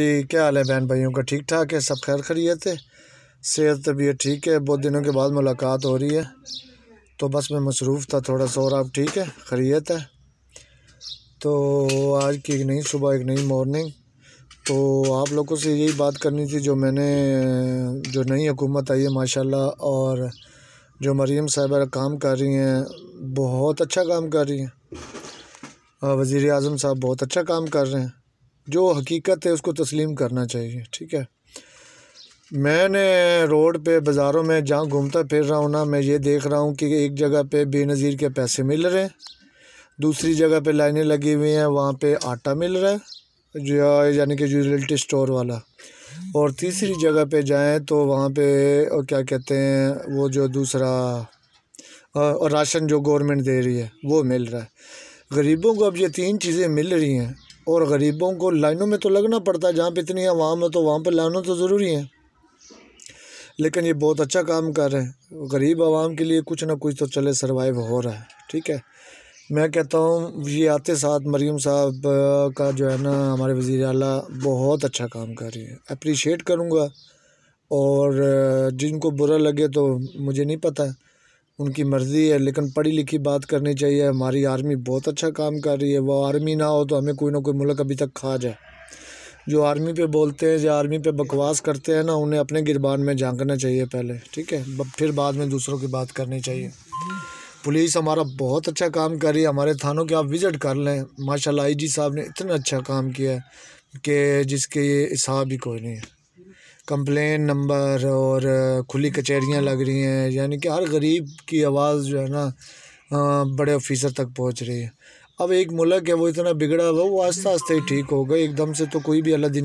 जी क्या हाल है बहन भाइयों का ठीक ठाक है सब खैर खरीत है सेहत तबीयत ठीक है बहुत दिनों के बाद मुलाकात हो रही है तो बस मैं मसरूफ़ था थोड़ा सा और आप ठीक है खरीत है तो आज की एक नई सुबह एक नई मॉर्निंग तो आप लोगों से यही बात करनी थी जो मैंने जो नई हुकूमत आई है माशाल्लाह और जो मरीम साहबा काम कर रही हैं बहुत अच्छा काम कर रही हैं वज़ी अजम साहब बहुत अच्छा काम कर रहे हैं जो हकीकत है उसको तस्लीम करना चाहिए ठीक है मैंने रोड पे बाज़ारों में जहाँ घूमता फिर रहा हूँ ना मैं ये देख रहा हूँ कि एक जगह पे बेनज़ीर के पैसे मिल रहे हैं दूसरी जगह पे लाइनें लगी हुई हैं वहाँ पे आटा मिल रहा है जो यानी कि यूटिलिटी स्टोर वाला और तीसरी जगह पे जाएँ तो वहाँ पे और क्या कहते हैं वो जो दूसरा और राशन जो गवर्नमेंट दे रही है वो मिल रहा है गरीबों को अब ये तीन चीज़ें मिल रही हैं और गरीबों को लाइनों में तो लगना पड़ता है जहाँ पर इतनी आवाम है तो वहाँ पर लाइनों तो ज़रूरी है लेकिन ये बहुत अच्छा काम कर रहे हैं गरीब आवाम के लिए कुछ ना कुछ तो चले सर्वाइव हो रहा है ठीक है मैं कहता हूँ ये आते साथ मरीम साहब का जो है ना हमारे वज़ी अल बहुत अच्छा काम कर रही है अप्रीशिएट करूँगा और जिनको बुरा लगे तो मुझे नहीं पता है उनकी मर्ज़ी है लेकिन पढ़ी लिखी बात करनी चाहिए हमारी आर्मी बहुत अच्छा काम कर रही है वो आर्मी ना हो तो हमें कोई ना कोई मुल्क अभी तक खा जाए जो आर्मी पे बोलते हैं जो आर्मी पे बकवास करते हैं ना उन्हें अपने गिरबान में झांकना चाहिए पहले ठीक है फिर बाद में दूसरों की बात करनी चाहिए पुलिस हमारा बहुत अच्छा काम कर रही है हमारे थानों के आप विज़िट कर लें माशाल्लाह जी साहब ने इतना अच्छा काम किया है कि जिसके ये हिसाब ही कोई नहीं है कंप्लेन नंबर और खुली कचहरियाँ लग रही हैं यानी कि हर गरीब की आवाज़ जो है ना बड़े ऑफिसर तक पहुँच रही है अब एक मुल्क है वो इतना बिगड़ा हुआ वो आस्ते आस्ते ही ठीक होगा एकदम से तो कोई भी अल्लाह दिन